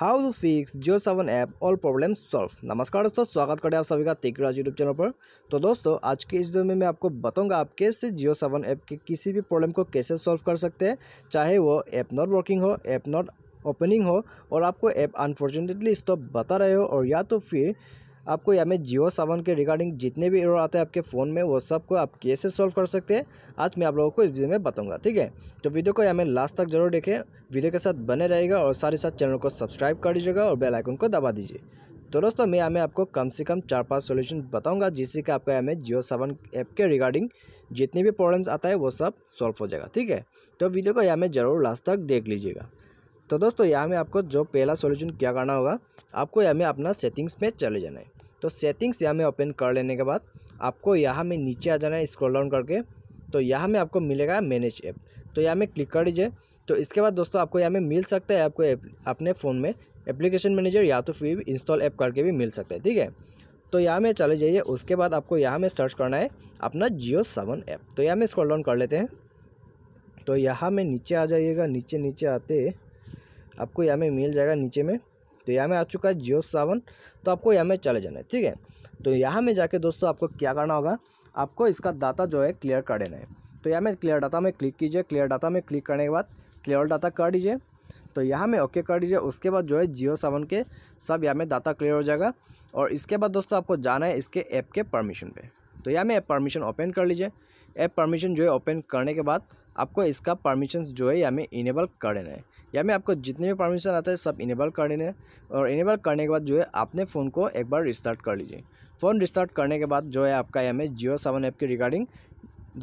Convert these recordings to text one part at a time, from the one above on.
how to fix Jio seven app all problem solve नमस्कार दोस्तों स्वागत करें हैं आप सभी का तेकराज यूट्यूब चैनल पर तो दोस्तों आज के इस वीडियो में मैं आपको बताऊंगा आप कैसे जियो सेवन ऐप के किसी भी प्रॉब्लम को कैसे सॉल्व कर सकते हैं चाहे वो ऐप नॉट वर्किंग हो ऐप नॉट ओपनिंग हो और आपको ऐप अनफॉर्चुनेटली स्टॉप बता रहे हो और या तो फिर आपको या में जियो सावन के रिगार्डिंग जितने भी एरर आते हैं आपके फ़ोन में वो सब को आप कैसे सॉल्व कर सकते हैं आज मैं आप लोगों को इस वीडियो में बताऊंगा ठीक है तो वीडियो को या में लास्ट तक जरूर देखें वीडियो के साथ बने रहेगा और सारे साथ चैनल को सब्सक्राइब कर दीजिएगा और बेलाइकन को दबा दीजिए तो दोस्तों मैं हमें आपको कम से कम चार पाँच सोल्यूशन बताऊँगा जिससे कि आपका हमें जियो सेवन ऐप के रिगार्डिंग जितने भी प्रॉब्लम्स आता है वो सब सॉल्व हो जाएगा ठीक है तो वीडियो को यहाँ में ज़रूर लास्ट तक देख लीजिएगा तो दोस्तों यहाँ में आपको जो पहला सॉल्यूशन क्या करना होगा आपको यहाँ में अपना सेटिंग्स में चले जाना है तो सेटिंग्स यहाँ में ओपन कर लेने के बाद आपको यहाँ में नीचे आ जाना है स्क्रॉल डाउन करके तो यहाँ में आपको मिलेगा मैनेज ऐप तो यहाँ में क्लिक कर लीजिए तो इसके बाद दोस्तों आपको यहाँ में मिल सकता है आपको अपने फ़ोन में एप्लीकेशन मैनेजर या तो फिर इंस्टॉल ऐप करके भी मिल सकता है ठीक है तो यहाँ में चले जाइए उसके बाद आपको यहाँ में सर्च करना है अपना जियो सेवन ऐप तो यहाँ में स्क्रॉल डाउन कर लेते हैं तो यहाँ में नीचे आ जाइएगा नीचे नीचे आते आपको यहाँ में मिल जाएगा नीचे में तो यहाँ में आ चुका है जियो सावन तो आपको यहाँ में चले जाना है ठीक है तो यहाँ में जाके दोस्तों आपको क्या करना होगा आपको इसका डाटा जो है क्लियर कर देना है तो यहाँ में क्लियर डाटा में क्लिक कीजिए क्लियर डाटा में क्लिक करने के बाद क्लियर डाटा कर दीजिए तो यहाँ में ओके कर दीजिए उसके बाद जो है जियो सावन के सब यहाँ में डाटा क्लियर हो जाएगा और इसके बाद दोस्तों आपको जाना है इसके ऐप के परमिशन पर तो यहाँ में परमिशन ओपन कर लीजिए ऐप परमिशन जो है ओपन करने के बाद आपको इसका परमिशन जो है यहाँ में इनेबल कर देना है या में आपको जितने भी परमिशन आता है सब इनेबल कर देना है और इनेबल करने के बाद जो है आपने फ़ोन को एक बार रिस्टार्ट कर लीजिए फ़ोन रिस्टार्ट करने के बाद जो है आपका यहाँ में जियो सेवन ऐप के रिगार्डिंग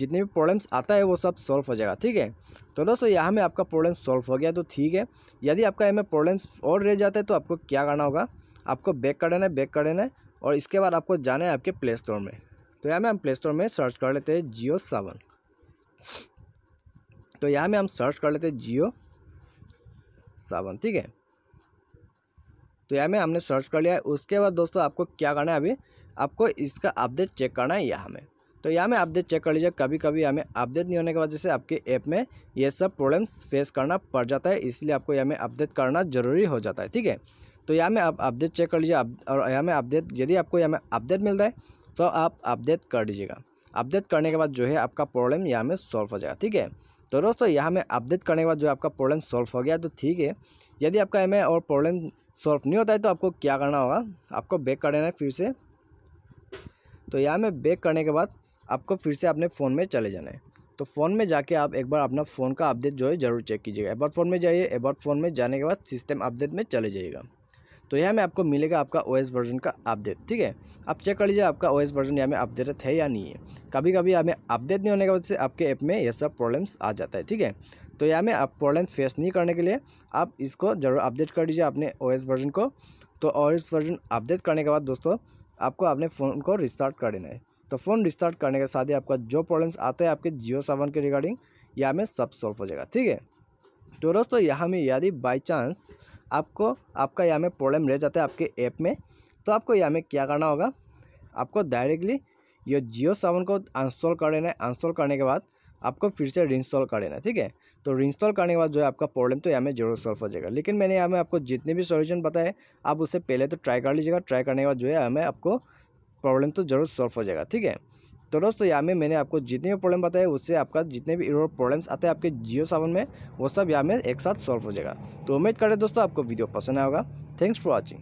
जितने भी प्रॉब्लम्स आता है वो सब सॉल्व हो जाएगा ठीक है तो दोस्तों यहाँ में आपका प्रॉब्लम सॉल्व हो गया तो ठीक है यदि आपका यहाँ में प्रॉब्लम्स और रह जाते हैं तो आपको क्या करना होगा आपको बैक कर देना है बैक कर देना है और इसके बाद आपको जाना है आपके प्ले स्टोर में तो यहाँ में हम प्ले स्टोर में सर्च कर लेते हैं जियो सेवन तो यहाँ में हम सर्च कर लेते हैं जियो सावन ठीक है तो यहाँ में हमने सर्च कर लिया है उसके बाद दोस्तों आपको क्या करना है अभी आपको इसका अपडेट चेक करना है यहाँ में तो यहाँ में अपडेट चेक कर लीजिए कभी कभी हमें अपडेट नहीं होने के वजह से आपके ऐप में ये सब प्रॉब्लम्स फेस करना पड़ जाता है इसलिए आपको यहाँ में अपडेट करना ज़रूरी हो जाता है ठीक है तो यहाँ में आप अपडेट चेक कर लीजिए और यहाँ में अपडेट यदि आपको यहाँ में अपडेट मिलता है तो आप अपडेट कर लीजिएगा अपडेट करने के बाद जो है आपका प्रॉब्लम यहाँ में सॉल्व हो जाएगा ठीक है तो दोस्तों यहाँ में अपडेट करने के बाद जो आपका प्रॉब्लम सॉल्व हो गया तो ठीक है यदि आपका एम और प्रॉब्लम सॉल्व नहीं होता है तो आपको क्या करना होगा आपको बैक कर देना है फिर से तो यहाँ में बैक करने के बाद आपको फिर से अपने फ़ोन में चले जाना है तो फ़ोन में जाके आप एक बार अपना फ़ोन का अपडेट जो है ज़रूर चेक कीजिएगा एबार फ़ोन में जाइए एबार फ़ोन में जाने के बाद सिस्टम अपडेट में चले जाइएगा तो यहाँ में आपको मिलेगा आपका ओ वर्जन का अपडेट ठीक है आप चेक कर लीजिए आपका ओ वर्जन यहाँ में अपडेटेड है या नहीं है कभी कभी यहाँ में अपडेट नहीं होने की वजह से आपके ऐप में यह सब प्रॉब्लम्स आ जाता है ठीक है तो यहाँ में आप प्रॉब्लम फेस नहीं करने के लिए आप इसको जरूर अपडेट कर दीजिए अपने ओ वर्जन को तो ओ वर्जन अपडेट करने के बाद दोस्तों आपको अपने फ़ोन को रिस्टार्ट कर देना है तो फ़ोन रिस्टार्ट करने के साथ ही आपका जो प्रॉब्लम्स आते हैं आपके जियो सेवन के रिगार्डिंग या में सब सॉल्व हो जाएगा ठीक है तो दोस्तों यहाँ में यदि बाई चांस आपको आपका यहाँ में प्रॉब्लम रह जाता है आपके ऐप में तो आपको यहाँ में क्या करना होगा आपको डायरेक्टली ये जियो सावन को इंस्टॉल कर लेना है इंस्टॉल करने के बाद आपको फिर से रिंस्टॉल कर लेना है ठीक है तो रिंस्टॉल करने के बाद जो है आपका प्रॉब्लम तो यहाँ में जरूर सॉल्व हो जाएगा लेकिन मैंने यहाँ में आपको जितने भी सोल्यूशन बताए आप उससे पहले तो ट्राई कर लीजिएगा ट्राई करने के बाद जो है हमें आपको प्रॉब्लम तो जरूर सॉल्व हो जाएगा ठीक है तो दोस्तों यहाँ में मैंने आपको जितने भी प्रॉब्लम बताए उससे आपका जितने भी इरोड प्रॉब्लम्स आते हैं आपके जियो सावन में वो सब यहाँ में एक साथ सॉल्व हो जाएगा तो उम्मीद करें दोस्तों आपको वीडियो पसंद आएगा थैंक्स फॉर वॉचिंग